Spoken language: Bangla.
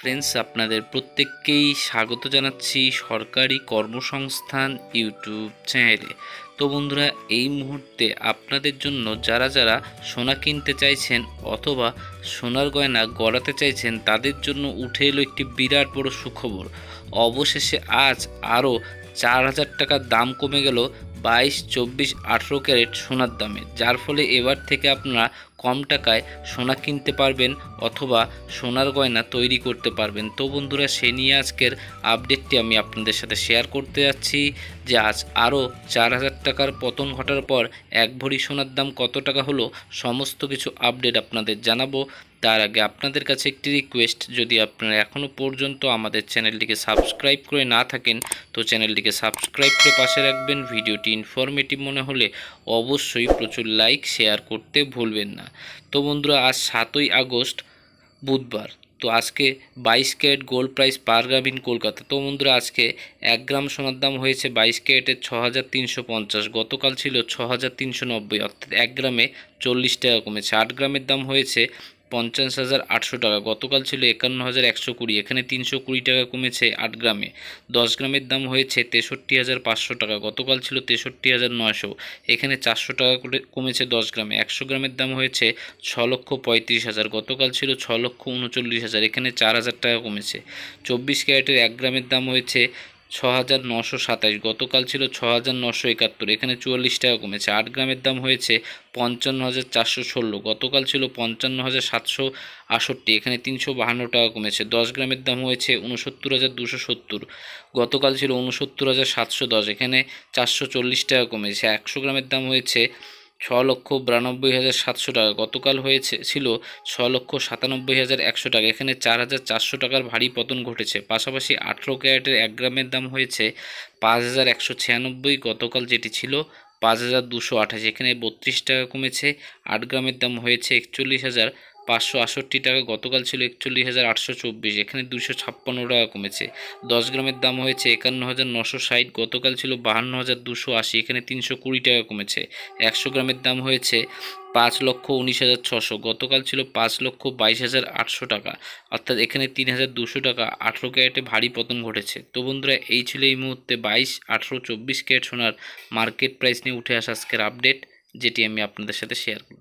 ফ্রেন্ডস আপনাদের প্রত্যেককেই স্বাগত জানাচ্ছি সরকারি কর্মসংস্থান ইউটিউব চ্যানেলে তো বন্ধুরা এই মুহূর্তে আপনাদের জন্য যারা যারা সোনা কিনতে চাইছেন অথবা সোনার গয়না গড়াতে চাইছেন তাদের জন্য উঠে এলো একটি বিরাট বড় সুখবর অবশেষে আজ আরও চার হাজার টাকার দাম কমে গেল বাইশ চব্বিশ আঠেরো ক্যারেট সোনার দামে যার ফলে এবার থেকে আপনারা কম টাকায় সোনা কিনতে পারবেন অথবা সোনার গয়না তৈরি করতে পারবেন তো বন্ধুরা সে নিয়ে আজকের আপডেটটি আমি আপনাদের সাথে শেয়ার করতে যাচ্ছি যে আজ আরও চার হাজার টাকার পতন ঘটার পর এক ভরি সোনার দাম কত টাকা হলো সমস্ত কিছু আপডেট আপনাদের জানাবো তার আগে আপনাদের কাছে একটি রিকোয়েস্ট যদি আপনারা এখনও পর্যন্ত আমাদের চ্যানেলটিকে সাবস্ক্রাইব করে না থাকেন তো চ্যানেলটিকে সাবস্ক্রাইব করে পাশে রাখবেন ভিডিওটি ইনফরমেটিভ মনে হলে অবশ্যই প্রচুর লাইক শেয়ার করতে ভুলবেন না তো বন্ধুরা আজ সাতই আগস্ট বুধবার তো আজকে বাইশ carat gold price per gram in Kolkata তো বন্ধুরা আজকে এক গ্রাম সোনার দাম হয়েছে বাইশ ক্যারেটের ছ হাজার তিনশো পঞ্চাশ গতকাল ছিল ছ হাজার তিনশো নব্বই অর্থাৎ এক গ্রামে চল্লিশ টাকা কমেছে আট গ্রামের দাম হয়েছে পঞ্চাশ হাজার আটশো টাকা গতকাল ছিল একান্ন হাজার একশো কুড়ি এখানে তিনশো কুড়ি টাকা কমেছে আট গ্রামে দশ গ্রামের দাম হয়েছে তেষট্টি হাজার পাঁচশো টাকা গতকাল ছিল তেষট্টি হাজার নশো এখানে চারশো টাকা করে কমেছে দশ গ্রামে একশো গ্রামের দাম হয়েছে ছ লক্ষ পঁয়ত্রিশ হাজার গতকাল ছিল ছ লক্ষ উনচল্লিশ হাজার এখানে চার হাজার টাকা কমেছে চব্বিশ ক্যারেটের এক গ্রামের দাম হয়েছে ছ হাজার নশো গতকাল ছিল ছ হাজার নশো একাত্তর এখানে চুয়াল্লিশ টাকা কমেছে আট গ্রামের দাম হয়েছে পঞ্চান্ন হাজার চারশো ষোলো গতকাল ছিল পঞ্চান্ন হাজার সাতশো আষট্টি এখানে তিনশো বাহান্ন টাকা কমেছে দশ গ্রামের দাম হয়েছে উনসত্তর হাজার দুশো সত্তর গতকাল ছিল উনসত্তর হাজার সাতশো দশ এখানে চারশো চল্লিশ টাকা কমেছে একশো গ্রামের দাম হয়েছে ছ লক্ষ বিরানব্বই হাজার সাতশো টাকা গতকাল হয়েছে ছিল ছ লক্ষ সাতানব্বই হাজার একশো টাকা এখানে চার হাজার চারশো টাকার ভারী পতন ঘটেছে পাশাপাশি আঠেরো ক্যারেটের এক গ্রামের দাম হয়েছে পাঁচ হাজার একশো ছিয়ানব্বই গতকাল যেটি ছিল পাঁচ হাজার দুশো আঠাশ এখানে বত্রিশ টাকা কমেছে আট গ্রামের দাম হয়েছে একচল্লিশ হাজার পাঁচশো আষট্টি টাকা গতকাল ছিল একচল্লিশ হাজার আটশো চব্বিশ এখানে দুশো ছাপ্পান্ন টাকা কমেছে দশ গ্রামের দাম হয়েছে একান্ন হাজার নশো ষাট গতকাল ছিল বাহান্ন হাজার দুশো আশি এখানে তিনশো কুড়ি টাকা কমেছে একশো গ্রামের দাম হয়েছে পাঁচ লক্ষ উনিশ হাজার ছশো গতকাল ছিল পাঁচ লক্ষ বাইশ হাজার আটশো টাকা অর্থাৎ এখানে তিন হাজার দুশো টাকা আঠেরো ক্যারেটে ভারী পতন ঘটেছে তো বন্ধুরা এই ছিল এই মুহূর্তে বাইশ আঠেরো চব্বিশ ক্যারেট সোনার মার্কেট প্রাইস নিয়ে উঠে আসা আজকের আপডেট যেটি আমি আপনাদের সাথে শেয়ার করব